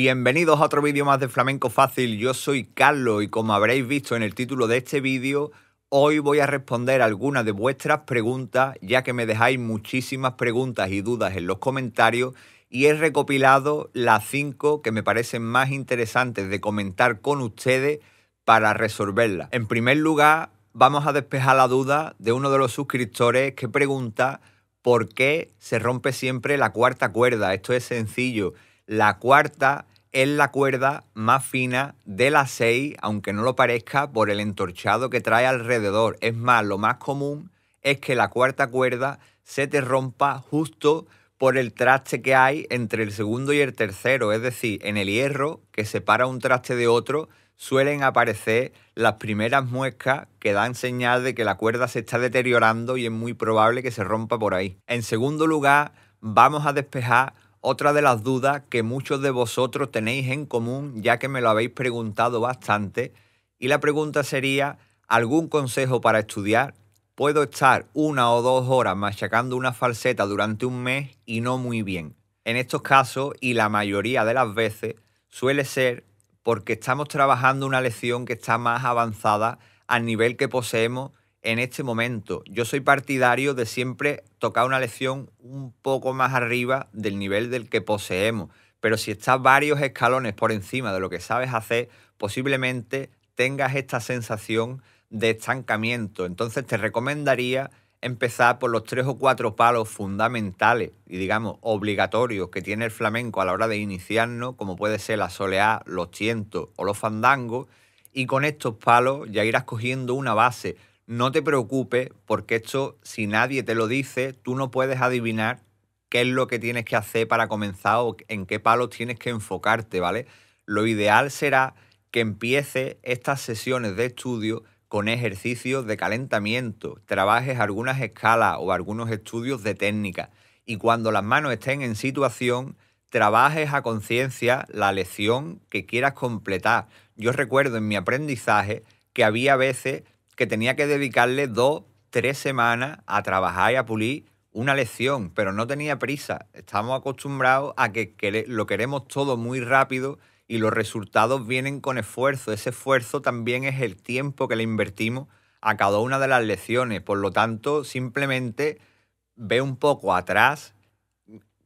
Bienvenidos a otro vídeo más de Flamenco Fácil, yo soy Carlos y como habréis visto en el título de este vídeo, hoy voy a responder algunas de vuestras preguntas, ya que me dejáis muchísimas preguntas y dudas en los comentarios y he recopilado las cinco que me parecen más interesantes de comentar con ustedes para resolverlas. En primer lugar, vamos a despejar la duda de uno de los suscriptores que pregunta por qué se rompe siempre la cuarta cuerda. Esto es sencillo. La cuarta es la cuerda más fina de las seis, aunque no lo parezca por el entorchado que trae alrededor. Es más, lo más común es que la cuarta cuerda se te rompa justo por el traste que hay entre el segundo y el tercero. Es decir, en el hierro que separa un traste de otro suelen aparecer las primeras muescas que dan señal de que la cuerda se está deteriorando y es muy probable que se rompa por ahí. En segundo lugar, vamos a despejar otra de las dudas que muchos de vosotros tenéis en común, ya que me lo habéis preguntado bastante, y la pregunta sería, ¿algún consejo para estudiar? Puedo estar una o dos horas machacando una falseta durante un mes y no muy bien. En estos casos, y la mayoría de las veces, suele ser porque estamos trabajando una lección que está más avanzada al nivel que poseemos en este momento. Yo soy partidario de siempre tocar una lección un poco más arriba del nivel del que poseemos. Pero si estás varios escalones por encima de lo que sabes hacer, posiblemente tengas esta sensación de estancamiento. Entonces te recomendaría empezar por los tres o cuatro palos fundamentales y digamos obligatorios que tiene el flamenco a la hora de iniciarnos, como puede ser la soleá, los tientos o los fandangos, y con estos palos ya irás cogiendo una base no te preocupes porque esto, si nadie te lo dice, tú no puedes adivinar qué es lo que tienes que hacer para comenzar o en qué palos tienes que enfocarte, ¿vale? Lo ideal será que empieces estas sesiones de estudio con ejercicios de calentamiento, trabajes algunas escalas o algunos estudios de técnica y cuando las manos estén en situación, trabajes a conciencia la lección que quieras completar. Yo recuerdo en mi aprendizaje que había veces que tenía que dedicarle dos, tres semanas a trabajar y a pulir una lección, pero no tenía prisa. Estamos acostumbrados a que, que lo queremos todo muy rápido y los resultados vienen con esfuerzo. Ese esfuerzo también es el tiempo que le invertimos a cada una de las lecciones. Por lo tanto, simplemente ve un poco atrás,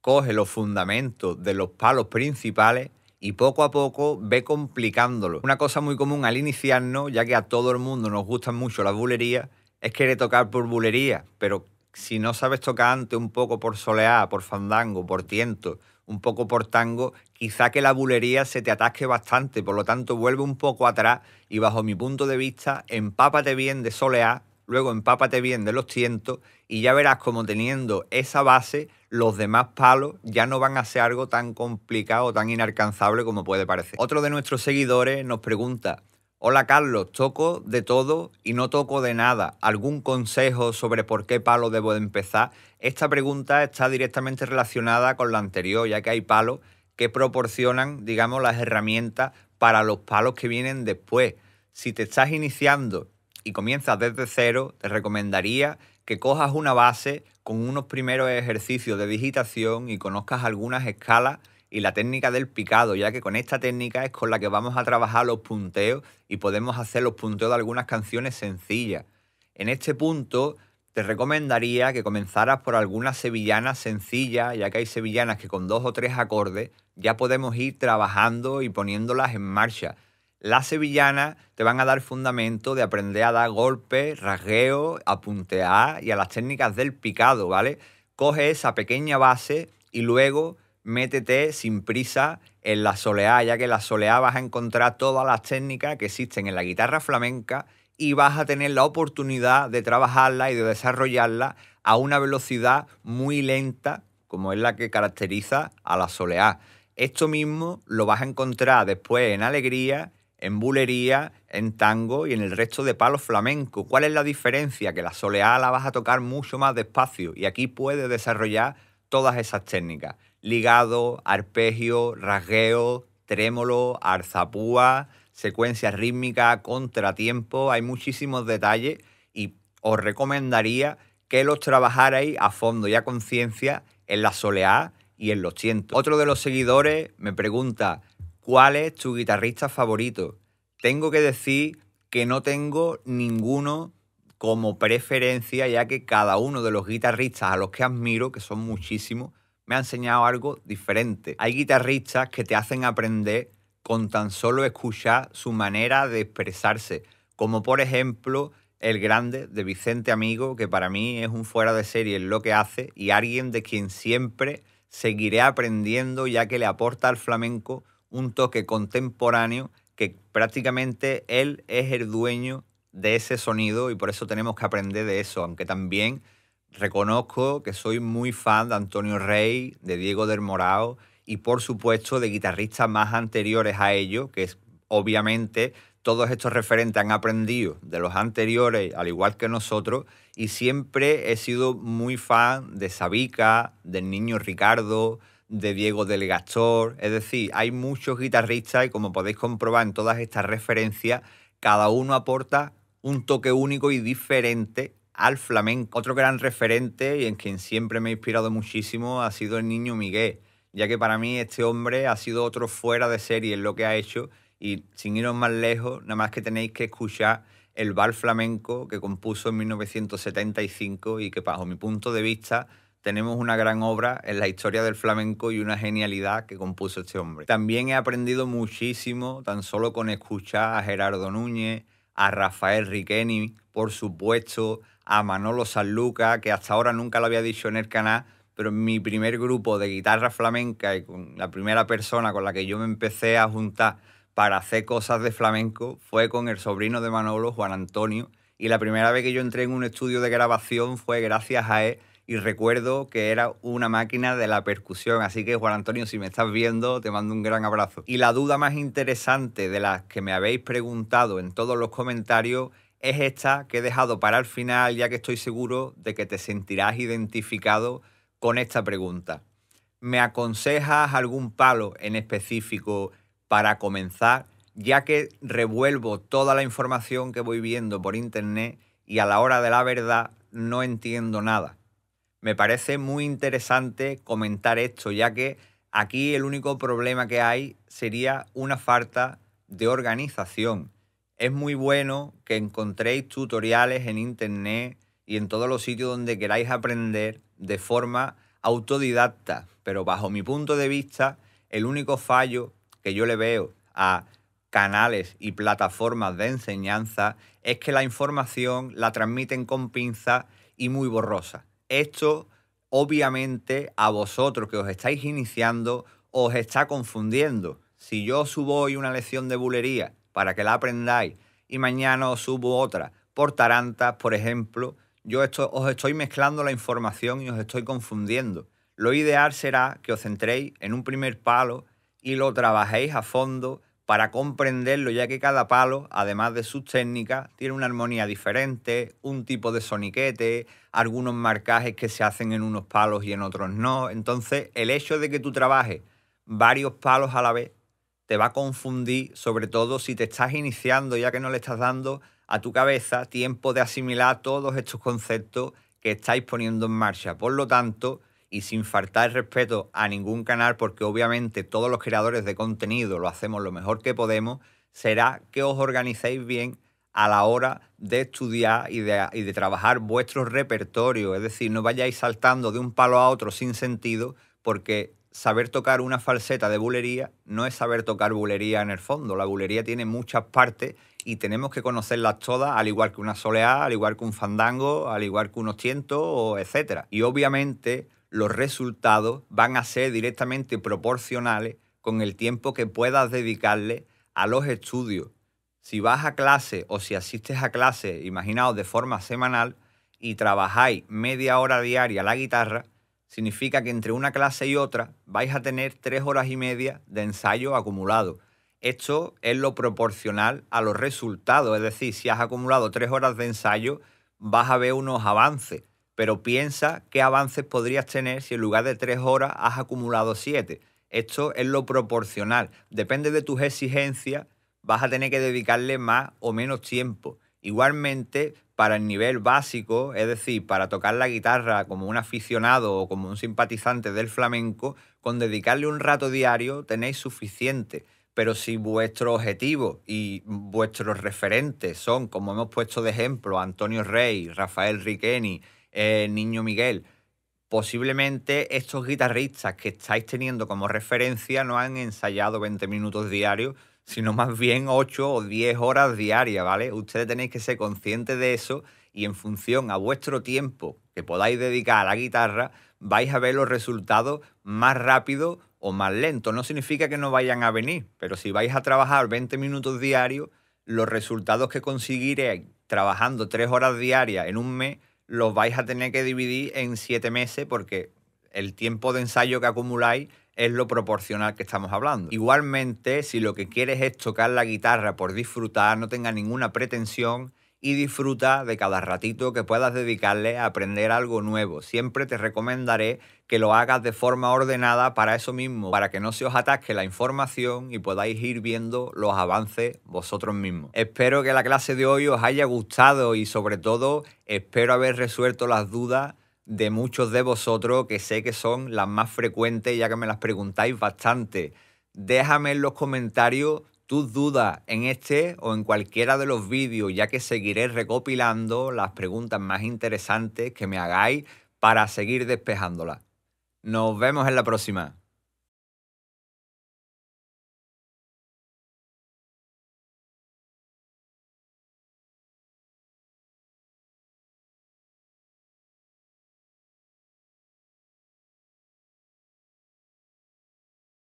coge los fundamentos de los palos principales y poco a poco ve complicándolo. Una cosa muy común al iniciarnos, ya que a todo el mundo nos gustan mucho las bulerías, es querer tocar por bulería, pero si no sabes tocar antes un poco por soleá, por fandango, por tiento, un poco por tango, quizá que la bulería se te atasque bastante, por lo tanto vuelve un poco atrás y bajo mi punto de vista, empápate bien de soleá, luego empápate bien de los tientos y ya verás como teniendo esa base los demás palos ya no van a ser algo tan complicado tan inalcanzable como puede parecer. Otro de nuestros seguidores nos pregunta, hola Carlos, toco de todo y no toco de nada. ¿Algún consejo sobre por qué palo debo empezar? Esta pregunta está directamente relacionada con la anterior, ya que hay palos que proporcionan, digamos, las herramientas para los palos que vienen después. Si te estás iniciando y comienzas desde cero, te recomendaría que cojas una base con unos primeros ejercicios de digitación y conozcas algunas escalas y la técnica del picado, ya que con esta técnica es con la que vamos a trabajar los punteos y podemos hacer los punteos de algunas canciones sencillas. En este punto te recomendaría que comenzaras por algunas sevillanas sencillas, ya que hay sevillanas que con dos o tres acordes ya podemos ir trabajando y poniéndolas en marcha las sevillanas te van a dar fundamento de aprender a dar golpes, rasgueo, apuntear y a las técnicas del picado, ¿vale? Coge esa pequeña base y luego métete sin prisa en la soleá, ya que en la soleá vas a encontrar todas las técnicas que existen en la guitarra flamenca y vas a tener la oportunidad de trabajarla y de desarrollarla a una velocidad muy lenta, como es la que caracteriza a la soleá. Esto mismo lo vas a encontrar después en alegría en bulería, en tango y en el resto de palos flamenco. ¿Cuál es la diferencia? Que la soleá la vas a tocar mucho más despacio y aquí puedes desarrollar todas esas técnicas. Ligado, arpegio, rasgueo, trémolo, arzapúa, secuencia rítmica, contratiempo. Hay muchísimos detalles y os recomendaría que los trabajarais a fondo y a conciencia en la soleá y en los cientos. Otro de los seguidores me pregunta, ¿Cuál es tu guitarrista favorito? Tengo que decir que no tengo ninguno como preferencia, ya que cada uno de los guitarristas a los que admiro, que son muchísimos, me ha enseñado algo diferente. Hay guitarristas que te hacen aprender con tan solo escuchar su manera de expresarse, como por ejemplo el grande de Vicente Amigo, que para mí es un fuera de serie en lo que hace y alguien de quien siempre seguiré aprendiendo ya que le aporta al flamenco un toque contemporáneo que prácticamente él es el dueño de ese sonido y por eso tenemos que aprender de eso, aunque también reconozco que soy muy fan de Antonio Rey, de Diego del Morao y por supuesto de guitarristas más anteriores a ellos, que obviamente todos estos referentes han aprendido de los anteriores, al igual que nosotros, y siempre he sido muy fan de Sabica, del niño Ricardo, de Diego del Gastor. Es decir, hay muchos guitarristas y como podéis comprobar en todas estas referencias, cada uno aporta un toque único y diferente al flamenco. Otro gran referente y en quien siempre me he inspirado muchísimo ha sido el niño Miguel, ya que para mí este hombre ha sido otro fuera de serie en lo que ha hecho y sin irnos más lejos, nada más que tenéis que escuchar el bal flamenco que compuso en 1975 y que bajo mi punto de vista tenemos una gran obra en la historia del flamenco y una genialidad que compuso este hombre. También he aprendido muchísimo tan solo con escuchar a Gerardo Núñez, a Rafael Riqueni, por supuesto, a Manolo Sanluca, que hasta ahora nunca lo había dicho en el canal, pero mi primer grupo de guitarra flamenca y la primera persona con la que yo me empecé a juntar para hacer cosas de flamenco fue con el sobrino de Manolo, Juan Antonio, y la primera vez que yo entré en un estudio de grabación fue gracias a él y recuerdo que era una máquina de la percusión. Así que Juan Antonio, si me estás viendo, te mando un gran abrazo. Y la duda más interesante de las que me habéis preguntado en todos los comentarios es esta que he dejado para el final, ya que estoy seguro de que te sentirás identificado con esta pregunta. ¿Me aconsejas algún palo en específico para comenzar? Ya que revuelvo toda la información que voy viendo por internet y a la hora de la verdad no entiendo nada me parece muy interesante comentar esto, ya que aquí el único problema que hay sería una falta de organización. Es muy bueno que encontréis tutoriales en internet y en todos los sitios donde queráis aprender de forma autodidacta, pero bajo mi punto de vista, el único fallo que yo le veo a canales y plataformas de enseñanza es que la información la transmiten con pinza y muy borrosa esto obviamente a vosotros que os estáis iniciando os está confundiendo. Si yo subo hoy una lección de bulería para que la aprendáis y mañana os subo otra por tarantas, por ejemplo, yo os estoy mezclando la información y os estoy confundiendo. Lo ideal será que os centréis en un primer palo y lo trabajéis a fondo para comprenderlo, ya que cada palo, además de sus técnicas, tiene una armonía diferente, un tipo de soniquete, algunos marcajes que se hacen en unos palos y en otros no. Entonces, el hecho de que tú trabajes varios palos a la vez te va a confundir, sobre todo si te estás iniciando, ya que no le estás dando a tu cabeza tiempo de asimilar todos estos conceptos que estáis poniendo en marcha. Por lo tanto, y sin faltar respeto a ningún canal, porque obviamente todos los creadores de contenido lo hacemos lo mejor que podemos, será que os organicéis bien a la hora de estudiar y de, y de trabajar vuestro repertorio. Es decir, no vayáis saltando de un palo a otro sin sentido, porque saber tocar una falseta de bulería no es saber tocar bulería en el fondo. La bulería tiene muchas partes y tenemos que conocerlas todas, al igual que una soleá, al igual que un fandango, al igual que unos tientos, etc. Y obviamente los resultados van a ser directamente proporcionales con el tiempo que puedas dedicarle a los estudios. Si vas a clase o si asistes a clase, imaginaos de forma semanal, y trabajáis media hora diaria la guitarra, significa que entre una clase y otra vais a tener tres horas y media de ensayo acumulado. Esto es lo proporcional a los resultados, es decir, si has acumulado tres horas de ensayo, vas a ver unos avances pero piensa qué avances podrías tener si en lugar de tres horas has acumulado siete. Esto es lo proporcional. Depende de tus exigencias, vas a tener que dedicarle más o menos tiempo. Igualmente, para el nivel básico, es decir, para tocar la guitarra como un aficionado o como un simpatizante del flamenco, con dedicarle un rato diario tenéis suficiente. Pero si vuestro objetivo y vuestros referentes son, como hemos puesto de ejemplo, Antonio Rey, Rafael Riqueni, eh, Niño Miguel. Posiblemente estos guitarristas que estáis teniendo como referencia no han ensayado 20 minutos diarios, sino más bien 8 o 10 horas diarias, ¿vale? Ustedes tenéis que ser conscientes de eso y en función a vuestro tiempo que podáis dedicar a la guitarra, vais a ver los resultados más rápido o más lento. No significa que no vayan a venir, pero si vais a trabajar 20 minutos diarios, los resultados que conseguiréis trabajando 3 horas diarias en un mes los vais a tener que dividir en siete meses porque el tiempo de ensayo que acumuláis es lo proporcional que estamos hablando. Igualmente, si lo que quieres es tocar la guitarra por disfrutar, no tenga ninguna pretensión, y disfruta de cada ratito que puedas dedicarle a aprender algo nuevo. Siempre te recomendaré que lo hagas de forma ordenada para eso mismo, para que no se os atasque la información y podáis ir viendo los avances vosotros mismos. Espero que la clase de hoy os haya gustado y sobre todo espero haber resuelto las dudas de muchos de vosotros que sé que son las más frecuentes ya que me las preguntáis bastante. Déjame en los comentarios tus dudas en este o en cualquiera de los vídeos, ya que seguiré recopilando las preguntas más interesantes que me hagáis para seguir despejándolas. Nos vemos en la próxima.